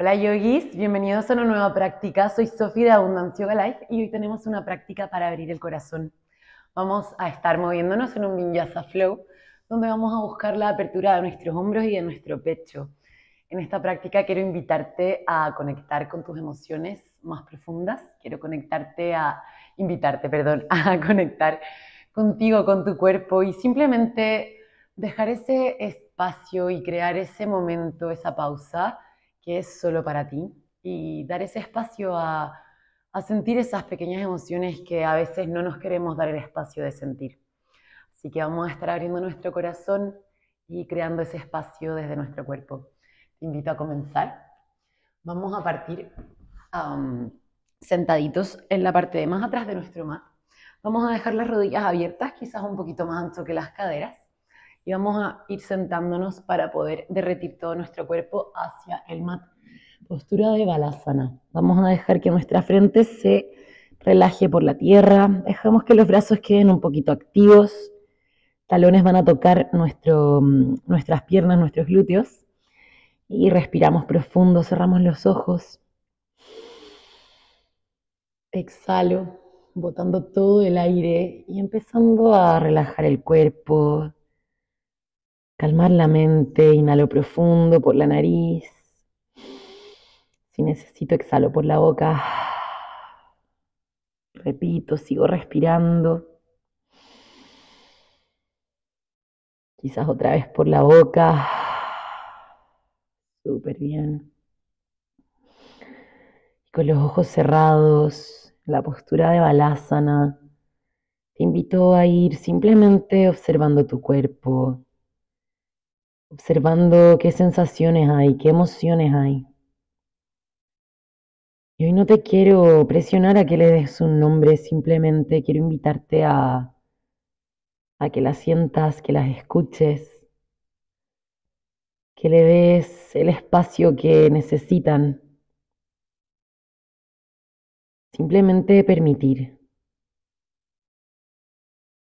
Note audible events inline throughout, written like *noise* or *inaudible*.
Hola yogis, bienvenidos a una nueva práctica. Soy Sofía de Abundancia Yoga Life y hoy tenemos una práctica para abrir el corazón. Vamos a estar moviéndonos en un vinyasa flow, donde vamos a buscar la apertura de nuestros hombros y de nuestro pecho. En esta práctica quiero invitarte a conectar con tus emociones más profundas. Quiero conectarte a invitarte, perdón, *laughs* a conectar contigo, con tu cuerpo y simplemente dejar ese espacio y crear ese momento, esa pausa que es solo para ti y dar ese espacio a, sentir esas pequeñas emociones que a veces no nos queremos dar el espacio de sentir. Así que vamos a estar abriendo nuestro corazón y creando ese espacio desde nuestro cuerpo. Te invito a comenzar. Vamos a partir sentaditos en la parte de más atrás de nuestro mar. Vamos a dejar las rodillas abiertas, quizás un poquito más ancho que las caderas y vamos a ir sentándonos para poder derretir todo nuestro cuerpo hacia el mat. Postura de balasana. Vamos a dejar que nuestra frente se relaje por la tierra. Dejamos que los brazos queden un poquito activos. Talones van a tocar nuestro, nuestras piernas, nuestros glúteos. Y respiramos profundo, cerramos los ojos. Exhalo, botando todo el aire y empezando a relajar el cuerpo, Calmar la mente, inhalo profundo por la nariz. Si necesito, exhalo por la boca. Repito, sigo respirando. Quizás otra vez por la boca. Súper bien. Y con los ojos cerrados, la postura de balasana, te invito a ir simplemente observando tu cuerpo, observando qué sensaciones hay, qué emociones hay. Y hoy no te quiero presionar a que le des un nombre, simplemente quiero invitarte a, a que las sientas, que las escuches, que le des el espacio que necesitan. Simplemente permitir.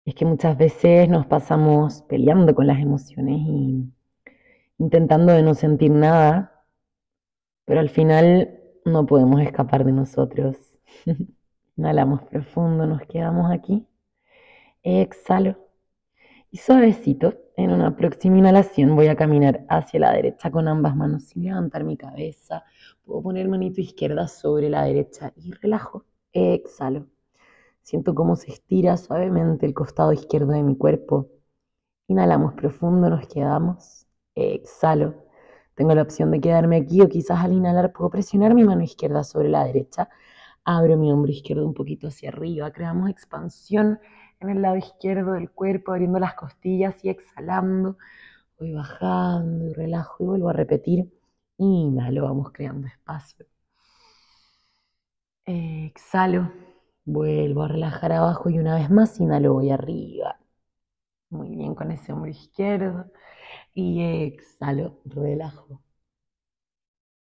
Es que muchas veces nos pasamos peleando con las emociones y intentando de no sentir nada, pero al final no podemos escapar de nosotros. *laughs* Inhalamos profundo, nos quedamos aquí. Exhalo. Y suavecito, en una próxima inhalación voy a caminar hacia la derecha con ambas manos sin levantar mi cabeza. Puedo poner manito izquierda sobre la derecha y relajo. Exhalo. Siento cómo se estira suavemente el costado izquierdo de mi cuerpo. Inhalamos profundo, nos quedamos. Exhalo. Tengo la opción de quedarme aquí o quizás al inhalar puedo presionar mi mano izquierda sobre la derecha. Abro mi hombro izquierdo un poquito hacia arriba. Creamos expansión en el lado izquierdo del cuerpo, abriendo las costillas y exhalando. Voy bajando y relajo y vuelvo a repetir. Inhalo, vamos creando espacio. Exhalo, vuelvo a relajar abajo y una vez más inhalo, voy arriba. Muy bien con ese hombro izquierdo y exhalo, relajo.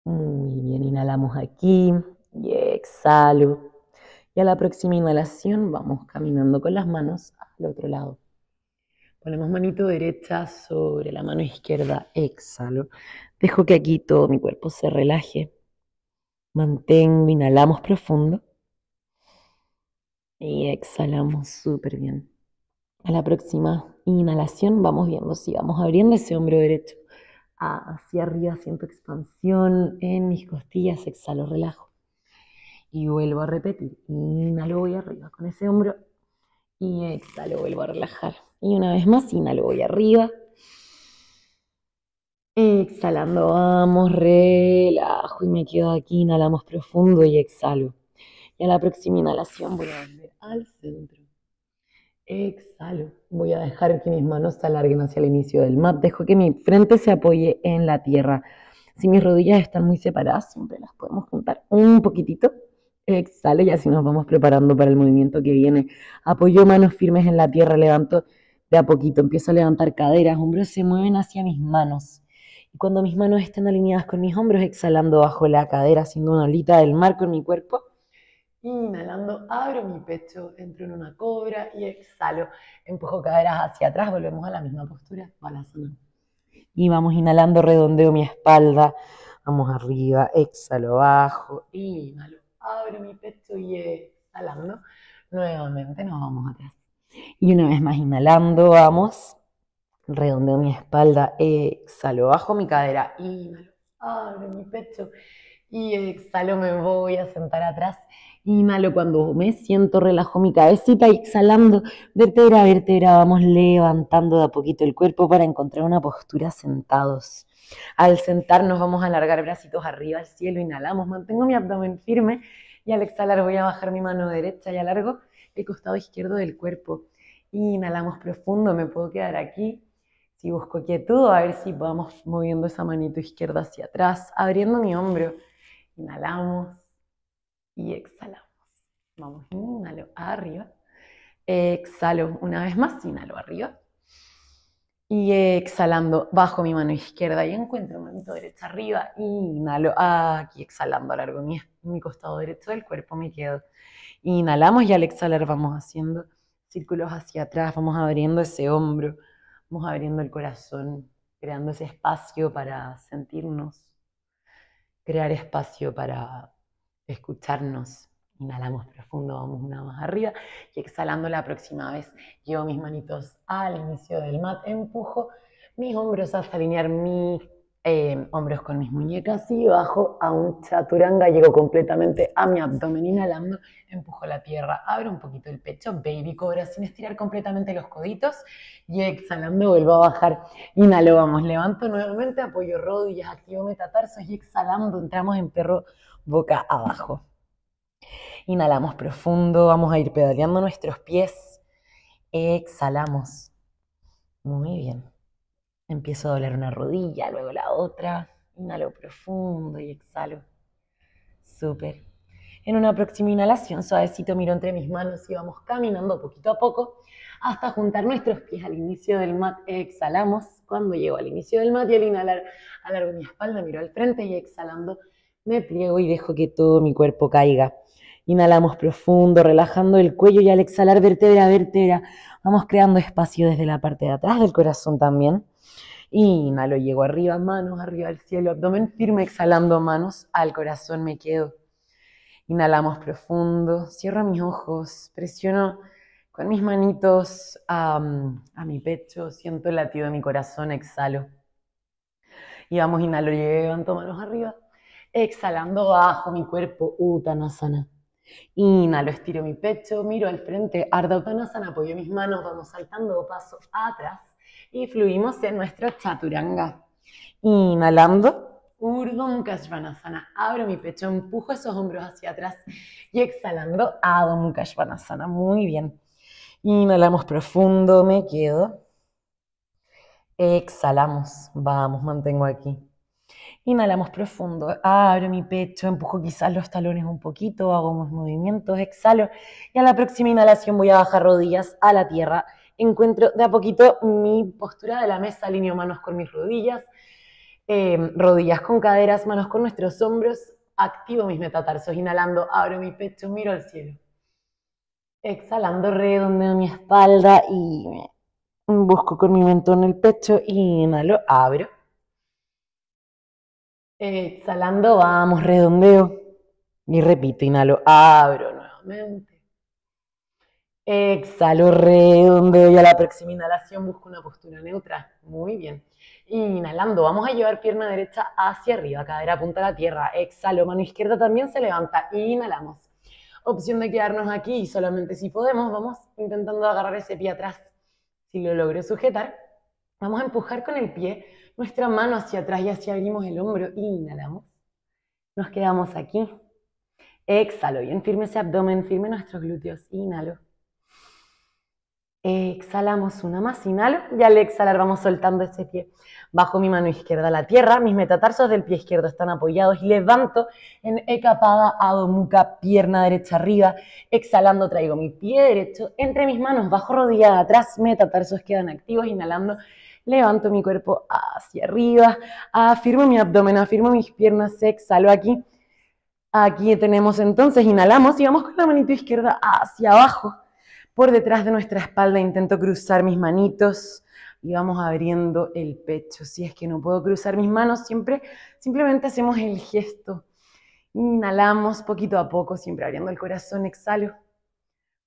Muy bien, inhalamos aquí y exhalo. Y a la próxima inhalación vamos caminando con las manos al otro lado. Ponemos manito derecha sobre la mano izquierda, exhalo. Dejo que aquí todo mi cuerpo se relaje. Mantengo, inhalamos profundo. Y exhalamos súper bien. A la próxima inhalación vamos viendo si vamos abriendo ese hombro derecho ah, hacia arriba, siento expansión en mis costillas, exhalo, relajo. Y vuelvo a repetir, inhalo, voy arriba con ese hombro y exhalo, vuelvo a relajar. Y una vez más, inhalo, voy arriba. Exhalando, vamos, relajo y me quedo aquí, inhalamos profundo y exhalo. Y a la próxima inhalación voy a volver al centro Exhalo. Voy a dejar que mis manos se alarguen hacia el inicio del mat. Dejo que mi frente se apoye en la tierra. Si mis rodillas están muy separadas, siempre las podemos juntar un poquitito. Exhalo y así nos vamos preparando para el movimiento que viene. Apoyo manos firmes en la tierra, levanto de a poquito. Empiezo a levantar caderas, hombros se mueven hacia mis manos. Y cuando mis manos estén alineadas con mis hombros, exhalando bajo la cadera, haciendo una olita del mar con mi cuerpo, Inhalando, abro mi pecho, entro en una cobra y exhalo. Empujo caderas hacia atrás, volvemos a la misma postura, balasana. Y vamos inhalando, redondeo mi espalda. Vamos arriba, exhalo, bajo, inhalo, abro mi pecho y exhalando. Nuevamente nos vamos atrás. Y una vez más inhalando, vamos. Redondeo mi espalda, exhalo, bajo mi cadera, inhalo, abro mi pecho y exhalo, me voy a sentar atrás inhalo cuando me siento, relajo mi cabeza y exhalando vértebra a vértebra vamos levantando de a poquito el cuerpo para encontrar una postura sentados. Al sentarnos vamos a alargar bracitos arriba al cielo, inhalamos, mantengo mi abdomen firme y al exhalar voy a bajar mi mano derecha y alargo el costado izquierdo del cuerpo. Inhalamos profundo, me puedo quedar aquí. Si busco quietud, a ver si vamos moviendo esa manito izquierda hacia atrás, abriendo mi hombro. Inhalamos y exhalamos. Vamos, oh. inhalo arriba. Exhalo una vez más, inhalo arriba. Y exhalando, bajo mi mano izquierda y encuentro mi mano derecha arriba. Inhalo aquí, exhalando, largo mi, mi costado derecho del cuerpo, me quedo. Inhalamos y al exhalar vamos haciendo círculos hacia atrás, vamos abriendo ese hombro, vamos abriendo el corazón, creando ese espacio para sentirnos, crear espacio para escucharnos. Inhalamos profundo, vamos una más arriba y exhalando la próxima vez llevo mis manitos al inicio del mat, empujo mis hombros hasta alinear mis eh, hombros con mis muñecas y bajo a un chaturanga, llego completamente a mi abdomen inhalando, empujo la tierra, abro un poquito el pecho, baby cobra sin estirar completamente los coditos y exhalando vuelvo a bajar, inhalo, vamos, levanto nuevamente, apoyo rodillas, activo metatarsos y exhalando entramos en perro boca abajo. Inhalamos profundo, vamos a ir pedaleando nuestros pies. Exhalamos. Muy bien. Empiezo a doblar una rodilla, luego la otra. Inhalo profundo y exhalo. Súper. En una próxima inhalación, suavecito miro entre mis manos y vamos caminando poquito a poco hasta juntar nuestros pies al inicio del mat. Exhalamos. Cuando llego al inicio del mat y al inhalar, alargo mi espalda, miro al frente y exhalando me pliego y dejo que todo mi cuerpo caiga. Inhalamos profundo, relajando el cuello y al exhalar vértebra a vértebra, vamos creando espacio desde la parte de atrás del corazón también. Inhalo, llego arriba, manos arriba al cielo, abdomen firme, exhalando manos al corazón me quedo. Inhalamos profundo, cierro mis ojos, presiono con mis manitos a, mi pecho, siento el latido de mi corazón, exhalo. Y vamos, inhalo, levanto manos arriba, Exhalando bajo mi cuerpo, utanasana. Inhalo, estiro mi pecho, miro al frente, Ardha Uttanasana, apoyo mis manos, vamos saltando paso atrás y fluimos en nuestro Chaturanga. Inhalando, Urdhva Svanasana Abro mi pecho, empujo esos hombros hacia atrás y exhalando, Adho Svanasana Muy bien. Inhalamos profundo, me quedo. Exhalamos. Vamos, mantengo aquí. Inhalamos profundo, abro mi pecho, empujo quizás los talones un poquito, hago unos movimientos, exhalo y a la próxima inhalación voy a bajar rodillas a la tierra. Encuentro de a poquito mi postura de la mesa, alineo manos con mis rodillas, em, rodillas con caderas, manos con nuestros hombros, activo mis metatarsos, inhalando, abro mi pecho, miro al cielo. Exhalando, redondeo mi espalda y busco con mi mentón el pecho, inhalo, abro. Exhalando, vamos, redondeo. Y repito, inhalo, abro nuevamente. Exhalo, redondeo y a la próxima inhalación busco una postura neutra. Muy bien. Inhalando, vamos a llevar pierna derecha hacia arriba, cadera apunta a la tierra. Exhalo, mano izquierda también se levanta. Inhalamos. Opción de quedarnos aquí solamente si podemos, vamos intentando agarrar ese pie atrás. Si lo logro sujetar, vamos a empujar con el pie nuestra mano hacia atrás y así abrimos el hombro. Inhalamos. Nos quedamos aquí. Exhalo. Bien firme ese abdomen, firme nuestros glúteos. Inhalo. Exhalamos una más, inhalo y al exhalar vamos soltando ese pie. Bajo mi mano izquierda a la tierra, mis metatarsos del pie izquierdo están apoyados y levanto en Ekapada Adho pierna derecha arriba. Exhalando traigo mi pie derecho entre mis manos, bajo rodilla atrás, metatarsos quedan activos, inhalando levanto mi cuerpo hacia arriba, afirmo mi abdomen, afirmo mis piernas, exhalo aquí. Aquí tenemos entonces, inhalamos y vamos con la manito izquierda hacia abajo. Por detrás de nuestra espalda intento cruzar mis manitos y vamos abriendo el pecho. Si es que no puedo cruzar mis manos, siempre simplemente hacemos el gesto. Inhalamos poquito a poco, siempre abriendo el corazón, exhalo.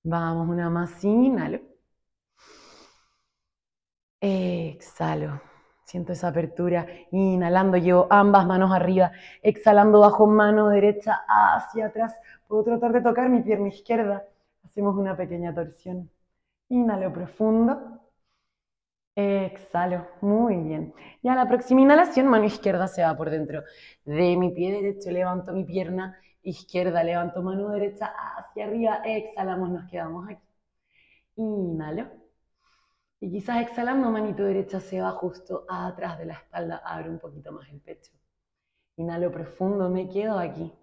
Vamos, una más, inhalo. Exhalo. Siento esa apertura. Inhalando, llevo ambas manos arriba. Exhalando, bajo mano derecha hacia atrás. Puedo tratar de tocar mi pierna izquierda. Hacemos una pequeña torsión. Inhalo profundo. Exhalo. Muy bien. Y a la próxima inhalación, mano izquierda se va por dentro de mi pie derecho. Levanto mi pierna izquierda. Levanto mano derecha hacia arriba. Exhalamos, nos quedamos aquí. Inhalo. Y quizás exhalando, manito derecha se va justo atrás de la espalda, abre un poquito más el pecho. Inhalo profundo, me quedo aquí.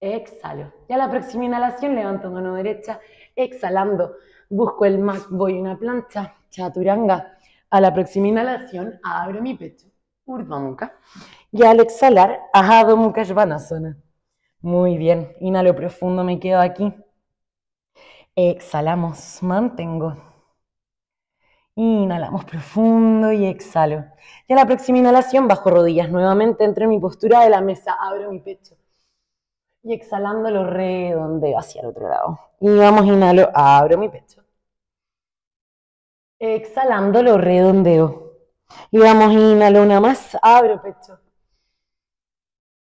Exhalo. Y a la próxima inhalación levanto mano derecha, exhalando. Busco el más voy una plancha, chaturanga. A la próxima inhalación abro mi pecho, Urdhva Y al exhalar, Ajado Mukha Svanasana. Muy bien, inhalo profundo, me quedo aquí. Exhalamos, mantengo. Inhalamos profundo y exhalo. Y a la próxima inhalación bajo rodillas nuevamente, entro en mi postura de la mesa, abro mi pecho. Y exhalando lo redondeo hacia el otro lado. Y vamos, inhalo, abro mi pecho. Exhalando lo redondeo. Y vamos, inhalo una más, abro pecho.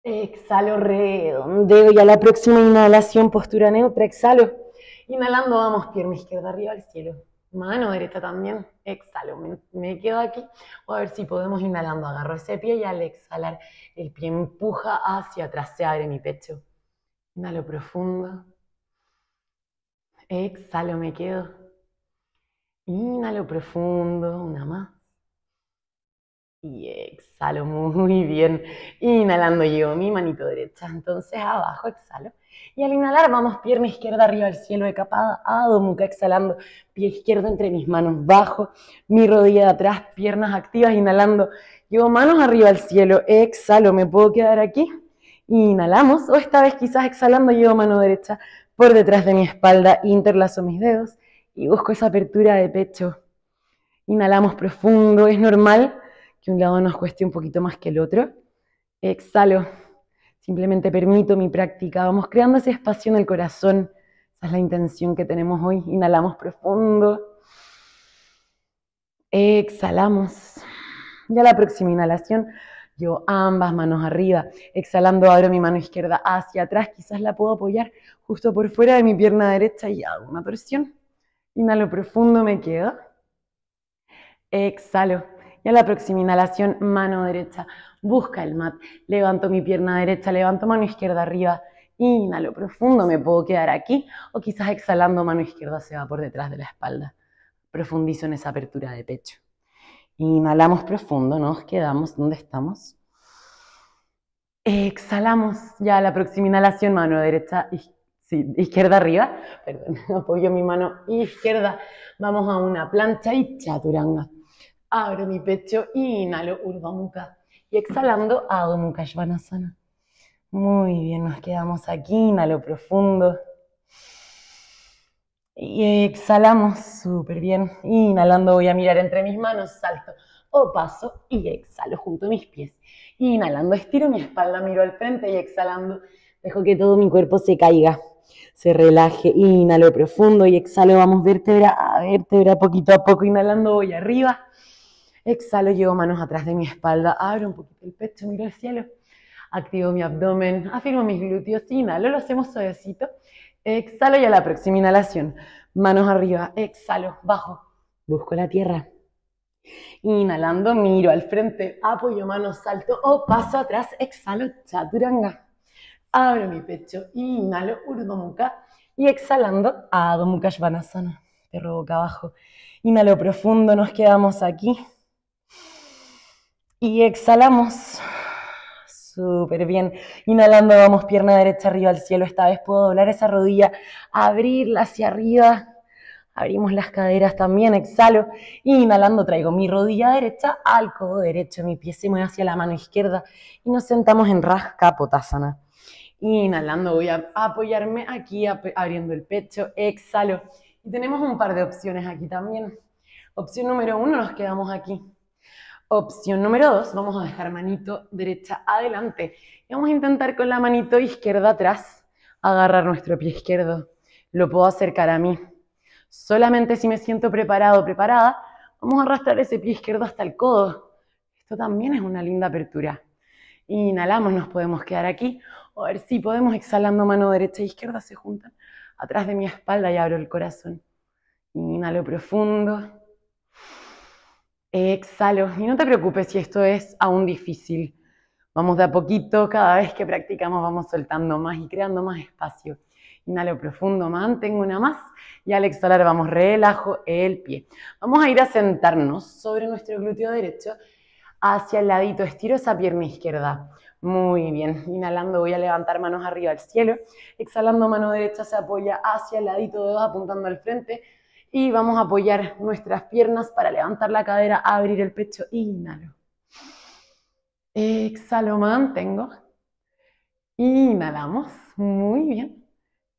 Exhalo, redondeo. Y a la próxima inhalación, postura neutra, exhalo. Inhalando, vamos, pierna izquierda arriba al cielo. Mano derecha también. Exhalo, me, quedo aquí. a ver si podemos inhalando. Agarro ese pie y al exhalar el pie empuja hacia atrás, se abre mi pecho. Inhalo profundo. Exhalo, me quedo. Inhalo profundo, una más. Y exhalo muy bien. Inhalando llevo mi manito derecha. Entonces abajo exhalo. Y al inhalar vamos pierna izquierda arriba al cielo de capada, Adho exhalando, pie izquierdo entre mis manos, bajo mi rodilla de atrás, piernas activas, inhalando, llevo manos arriba al cielo, exhalo, me puedo quedar aquí, inhalamos, o esta vez quizás exhalando llevo mano derecha por detrás de mi espalda, interlazo mis dedos y busco esa apertura de pecho. Inhalamos profundo, es normal que un lado nos cueste un poquito más que el otro. Exhalo simplemente permito mi práctica, vamos creando ese espacio en el corazón, esa es la intención que tenemos hoy, inhalamos profundo, exhalamos, y a la próxima inhalación yo ambas manos arriba, exhalando abro mi mano izquierda hacia atrás, quizás la puedo apoyar justo por fuera de mi pierna derecha y hago una torsión. inhalo profundo, me quedo, exhalo, y a la próxima inhalación, mano derecha, busca el mat, levanto mi pierna derecha, levanto mano izquierda arriba, inhalo profundo, me puedo quedar aquí o quizás exhalando mano izquierda se va por detrás de la espalda. Profundizo en esa apertura de pecho. Inhalamos profundo, nos quedamos donde estamos. Exhalamos ya la próxima inhalación, mano derecha, izquierda arriba, perdón, *laughs* apoyo mi mano izquierda, vamos a una plancha y chaturanga abro mi pecho inhalo urbamuka Y exhalando, hago Mukashvanasana. Muy bien, nos quedamos aquí, inhalo profundo. Y exhalamos súper bien. Inhalando voy a mirar entre mis manos, salto o paso y exhalo junto a mis pies. Inhalando estiro mi espalda, miro al frente y exhalando dejo que todo mi cuerpo se caiga, se relaje. Inhalo profundo y exhalo, vamos vértebra a vértebra, poquito a poco. Inhalando voy arriba Exhalo, llevo manos atrás de mi espalda, abro un poquito el pecho, miro al cielo, activo mi abdomen, afirmo mis glúteos, inhalo, lo hacemos suavecito. Exhalo y a la próxima inhalación, manos arriba, exhalo, bajo, busco la tierra. Inhalando, miro al frente, apoyo manos, salto o paso atrás, exhalo, chaturanga. Abro mi pecho, inhalo, Urdhva Mukha y exhalando, Adho Mukha Svanasana. Te boca abajo. Inhalo profundo, nos quedamos aquí y exhalamos. Súper bien. Inhalando, vamos pierna derecha arriba al cielo. Esta vez puedo doblar esa rodilla, abrirla hacia arriba. Abrimos las caderas también, exhalo. Inhalando, traigo mi rodilla derecha al codo derecho. Mi pie se mueve hacia la mano izquierda y nos sentamos en Rasca Potasana. Inhalando, voy a apoyarme aquí abriendo el pecho. Exhalo. Y tenemos un par de opciones aquí también. Opción número uno, nos quedamos aquí Opción número dos, vamos a dejar manito derecha adelante. Y vamos a intentar con la manito izquierda atrás agarrar nuestro pie izquierdo. Lo puedo acercar a mí. Solamente si me siento preparado preparada, vamos a arrastrar ese pie izquierdo hasta el codo. Esto también es una linda apertura. Inhalamos, nos podemos quedar aquí. O a ver si podemos, exhalando mano derecha e izquierda se juntan atrás de mi espalda y abro el corazón. Inhalo profundo. Exhalo. Y no te preocupes si esto es aún difícil. Vamos de a poquito, cada vez que practicamos vamos soltando más y creando más espacio. Inhalo profundo, mantengo una más y al exhalar vamos, relajo el pie. Vamos a ir a sentarnos sobre nuestro glúteo derecho hacia el ladito, estiro esa pierna izquierda. Muy bien, inhalando voy a levantar manos arriba al cielo, exhalando mano derecha se apoya hacia el ladito, dedos apuntando al frente, y vamos a apoyar nuestras piernas para levantar la cadera, abrir el pecho, inhalo. Exhalo, mantengo. Inhalamos, muy bien.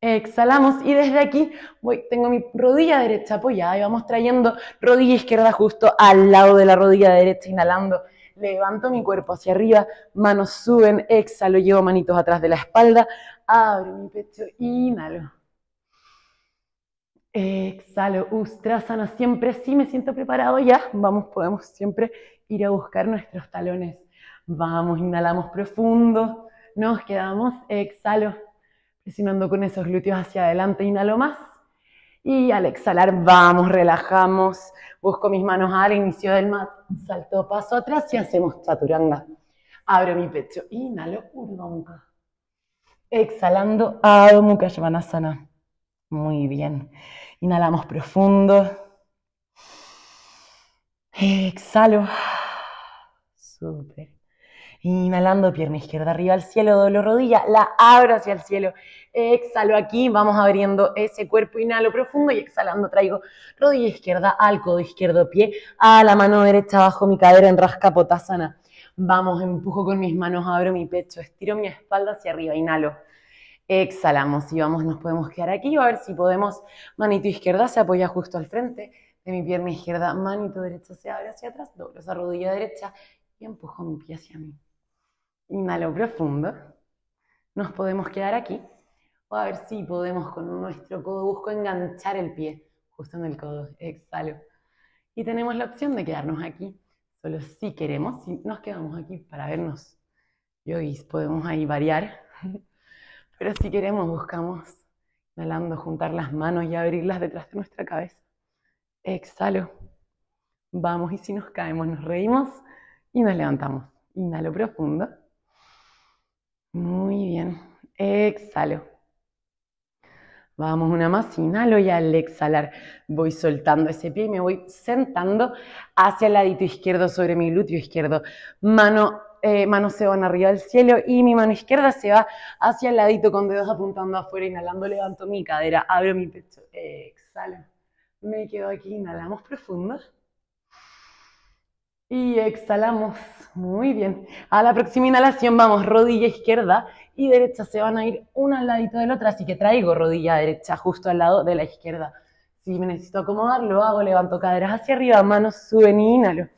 Exhalamos y desde aquí voy, tengo mi rodilla derecha apoyada y vamos trayendo rodilla izquierda justo al lado de la rodilla derecha, inhalando. Levanto mi cuerpo hacia arriba, manos suben, exhalo, llevo manitos atrás de la espalda, abro mi pecho, inhalo. Exhalo, Ustrasana, siempre sí me siento preparado ya. Vamos, podemos siempre ir a buscar nuestros talones. Vamos, inhalamos profundo, nos quedamos, exhalo, presionando con esos glúteos hacia adelante, inhalo más. Y al exhalar, vamos, relajamos, busco mis manos al inicio del mat, salto paso atrás y hacemos chaturanga. Abro mi pecho, inhalo, urdhva Exhalando, Adho Mukha Svanasana. Muy bien. Inhalamos profundo. Exhalo. Súper. Inhalando pierna izquierda arriba al cielo, doblo rodilla, la abro hacia el cielo. Exhalo aquí, vamos abriendo ese cuerpo, inhalo profundo y exhalando traigo rodilla izquierda al codo izquierdo, pie a la mano derecha bajo mi cadera en rasca potasana. Vamos, empujo con mis manos, abro mi pecho, estiro mi espalda hacia arriba, inhalo. Exhalamos y vamos, nos podemos quedar aquí. o A ver si podemos. Manito izquierda se apoya justo al frente de mi pierna izquierda. Manito derecho se abre hacia atrás. Doblo esa rodilla derecha y empujo mi pie hacia mí. Inhalo profundo. Nos podemos quedar aquí. O a ver si podemos con nuestro codo busco enganchar el pie justo en el codo. Exhalo. Y tenemos la opción de quedarnos aquí. Solo si queremos, si nos quedamos aquí para vernos yogis, podemos ahí variar. *laughs* Pero si queremos, buscamos, inhalando, juntar las manos y abrirlas detrás de nuestra cabeza. Exhalo. Vamos y si nos caemos, nos reímos y nos levantamos. Inhalo profundo. Muy bien. Exhalo. Vamos una más, inhalo y al exhalar voy soltando ese pie y me voy sentando hacia el ladito izquierdo sobre mi glúteo izquierdo. Mano eh, manos se van arriba del cielo y mi mano izquierda se va hacia el ladito con dedos apuntando afuera, inhalando, levanto mi cadera, abro mi pecho, exhalo, Me quedo aquí, inhalamos profundo. Y exhalamos. Muy bien. A la próxima inhalación vamos rodilla izquierda y derecha. Se van a ir una al ladito del otro, así que traigo rodilla derecha justo al lado de la izquierda. Si me necesito acomodar, lo hago, levanto caderas hacia arriba, manos suben y inhalo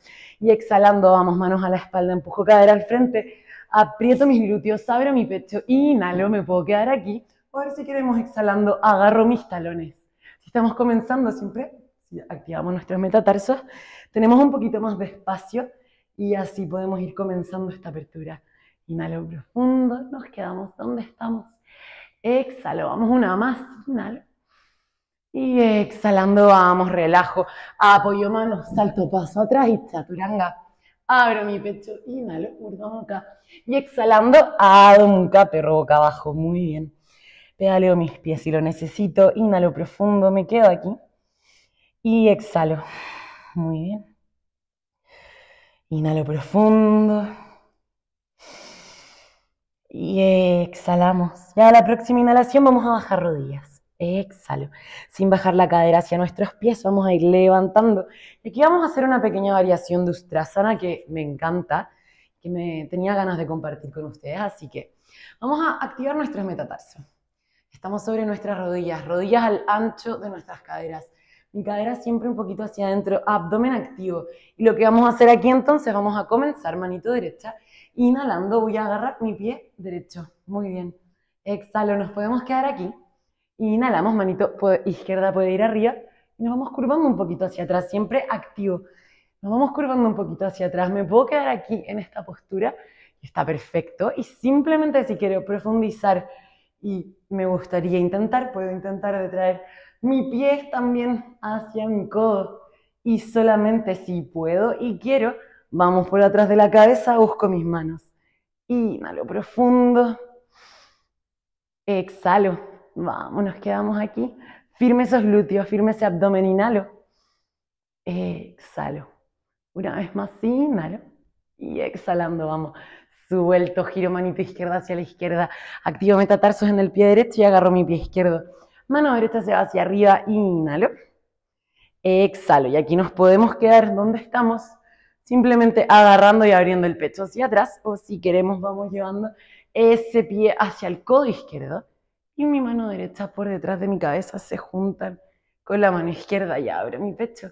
y exhalando, vamos, manos a la espalda, empujo cadera al frente, aprieto mis glúteos, abro mi pecho, inhalo, me puedo quedar aquí. O si queremos exhalando, agarro mis talones. Si estamos comenzando siempre, si activamos nuestros metatarsos, tenemos un poquito más de espacio y así podemos ir comenzando esta apertura. Inhalo profundo, nos quedamos donde estamos. Exhalo, vamos una más, inhalo. Y exhalando, vamos, relajo. Apoyo manos, salto paso atrás y chaturanga. Abro mi pecho, inhalo, boca Y exhalando, cap, perro boca abajo. Muy bien. Pedaleo mis pies si lo necesito. Inhalo profundo, me quedo aquí. Y exhalo. Muy bien. Inhalo profundo. Y exhalamos. Ya la próxima inhalación vamos a bajar rodillas. Exhalo. Sin bajar la cadera hacia nuestros pies, vamos a ir levantando. Y aquí vamos a hacer una pequeña variación de Ustrasana que me encanta, que me tenía ganas de compartir con ustedes. Así que vamos a activar nuestros metatarsos. Estamos sobre nuestras rodillas, rodillas al ancho de nuestras caderas. Mi cadera siempre un poquito hacia adentro, abdomen activo. Y lo que vamos a hacer aquí entonces, vamos a comenzar manito derecha. Inhalando, voy a agarrar mi pie derecho. Muy bien. Exhalo, nos podemos quedar aquí. Inhalamos, manito izquierda puede ir arriba. Y nos vamos curvando un poquito hacia atrás, siempre activo. Nos vamos curvando un poquito hacia atrás. Me puedo quedar aquí en esta postura. Está perfecto. Y simplemente si quiero profundizar y me gustaría intentar, puedo intentar de traer mi pie también hacia mi codo. Y solamente si puedo y quiero, vamos por atrás de la cabeza, busco mis manos. Inhalo profundo. Exhalo. Vamos, nos quedamos aquí. Firme esos glúteos, firme ese abdomen, inhalo. Exhalo. Una vez más, inhalo. Y exhalando, vamos. Suelto, giro manito izquierda hacia la izquierda. Activo metatarsos en el pie derecho y agarro mi pie izquierdo. Mano derecha se va hacia arriba, inhalo. Exhalo. Y aquí nos podemos quedar donde estamos, simplemente agarrando y abriendo el pecho hacia atrás. O si queremos, vamos llevando ese pie hacia el codo izquierdo y mi mano derecha por detrás de mi cabeza se juntan con la mano izquierda y abro mi pecho.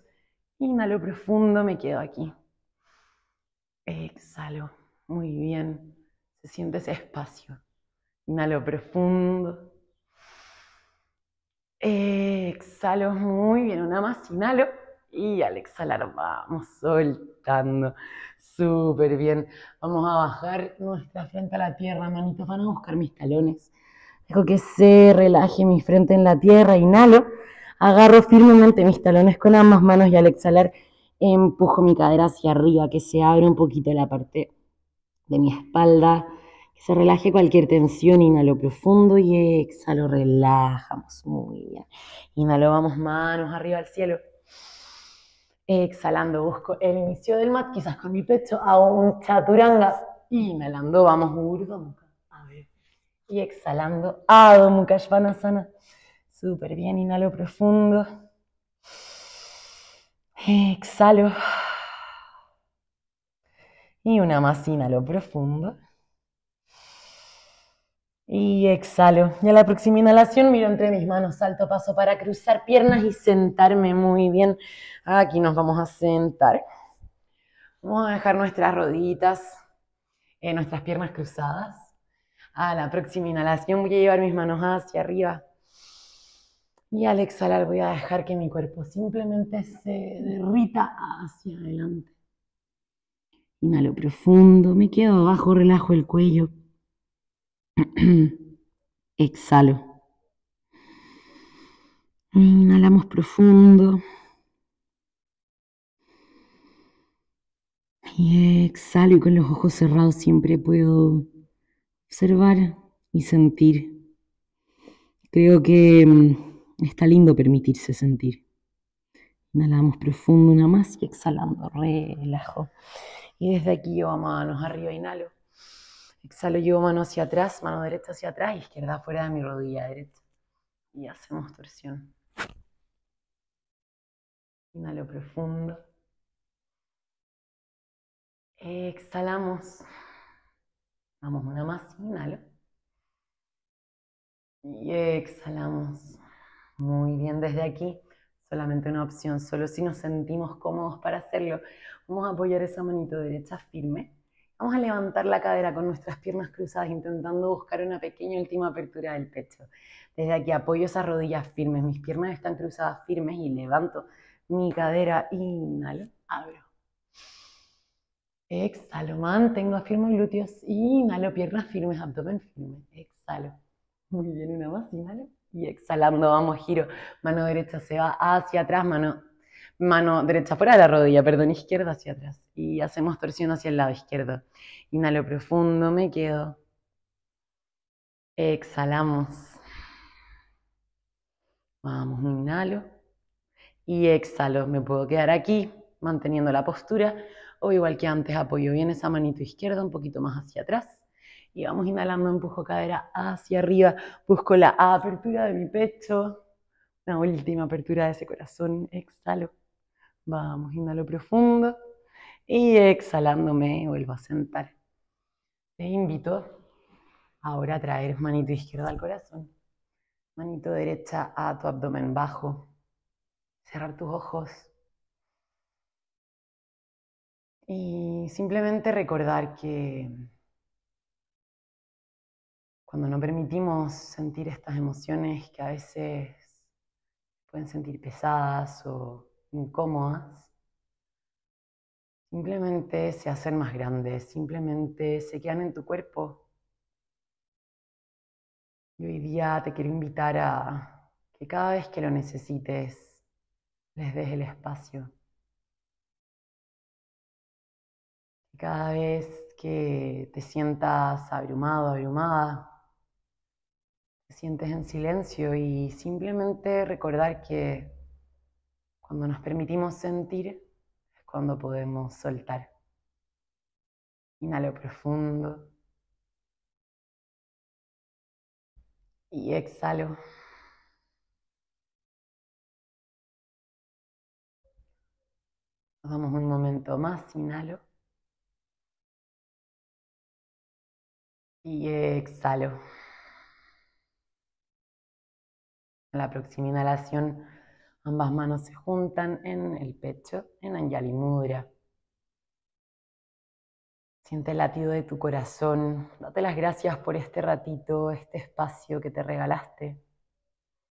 Inhalo profundo, me quedo aquí. Exhalo, muy bien. Se siente ese espacio. Inhalo profundo. Exhalo muy bien, una más, inhalo. Y al exhalar vamos soltando. Súper bien. Vamos a bajar nuestra frente a la tierra, manitos. Van a buscar mis talones que se relaje mi frente en la tierra, inhalo, agarro firmemente mis talones con ambas manos y al exhalar empujo mi cadera hacia arriba, que se abra un poquito la parte de mi espalda, que se relaje cualquier tensión, inhalo profundo y exhalo, relajamos muy bien. Inhalo, vamos manos arriba al cielo. Exhalando, busco el inicio del mat, quizás con mi pecho, a un chaturanga. Inhalando, vamos, burdo y exhalando, Adho Mukha Sana. Súper bien, inhalo profundo. Exhalo. Y una más, inhalo profundo. Y exhalo. Y a la próxima inhalación miro entre mis manos, salto paso para cruzar piernas y sentarme muy bien. Aquí nos vamos a sentar. Vamos a dejar nuestras roditas, nuestras piernas cruzadas. A la próxima inhalación voy a llevar mis manos hacia arriba. Y al exhalar voy a dejar que mi cuerpo simplemente se derrita hacia adelante. Inhalo profundo, me quedo abajo, relajo el cuello. *clears throat* Exhalo. Inhalamos profundo. Y exhalo y con los ojos cerrados siempre puedo observar y sentir. Creo que mm, está lindo permitirse sentir. Inhalamos profundo una más y exhalando, relajo. Y desde aquí llevo manos arriba, inhalo. Exhalo, llevo mano hacia atrás, mano derecha hacia atrás izquierda fuera de mi rodilla derecha. Y hacemos torsión. Inhalo profundo. Exhalamos. Vamos, una más, inhalo. Y exhalamos. Muy bien, desde aquí, solamente una opción, solo si nos sentimos cómodos para hacerlo. Vamos a apoyar esa manito derecha firme. Vamos a levantar la cadera con nuestras piernas cruzadas, intentando buscar una pequeña última apertura del pecho. Desde aquí apoyo esas rodillas firmes, mis piernas están cruzadas firmes y levanto mi cadera. Inhalo, abro. Exhalo, mantengo firme glúteos, inhalo, piernas firmes, abdomen firme, exhalo. Muy bien, una más, inhalo. Y exhalando, vamos, giro. Mano derecha se va hacia atrás, mano, mano derecha fuera de la rodilla, perdón, izquierda hacia atrás. Y hacemos torsión hacia el lado izquierdo. Inhalo profundo, me quedo. Exhalamos. Vamos, inhalo. Y exhalo. Me puedo quedar aquí, manteniendo la postura o igual que antes, apoyo bien esa manito izquierda un poquito más hacia atrás y vamos inhalando, empujo cadera hacia arriba, busco la apertura de mi pecho, La última apertura de ese corazón, exhalo, vamos, inhalo profundo y exhalándome vuelvo a sentar. Te invito ahora a traer manito izquierda al corazón, manito derecha a tu abdomen bajo, cerrar tus ojos y simplemente recordar que cuando no permitimos sentir estas emociones que a veces pueden sentir pesadas o incómodas, simplemente se hacen más grandes, simplemente se quedan en tu cuerpo. Y hoy día te quiero invitar a que cada vez que lo necesites, les des el espacio. Cada vez que te sientas abrumado, abrumada, te sientes en silencio y simplemente recordar que cuando nos permitimos sentir es cuando podemos soltar. Inhalo profundo. Y exhalo. Nos damos un momento más, inhalo. Y exhalo. En la próxima inhalación, ambas manos se juntan en el pecho, en Anjali Mudra. Siente el latido de tu corazón. Date las gracias por este ratito, este espacio que te regalaste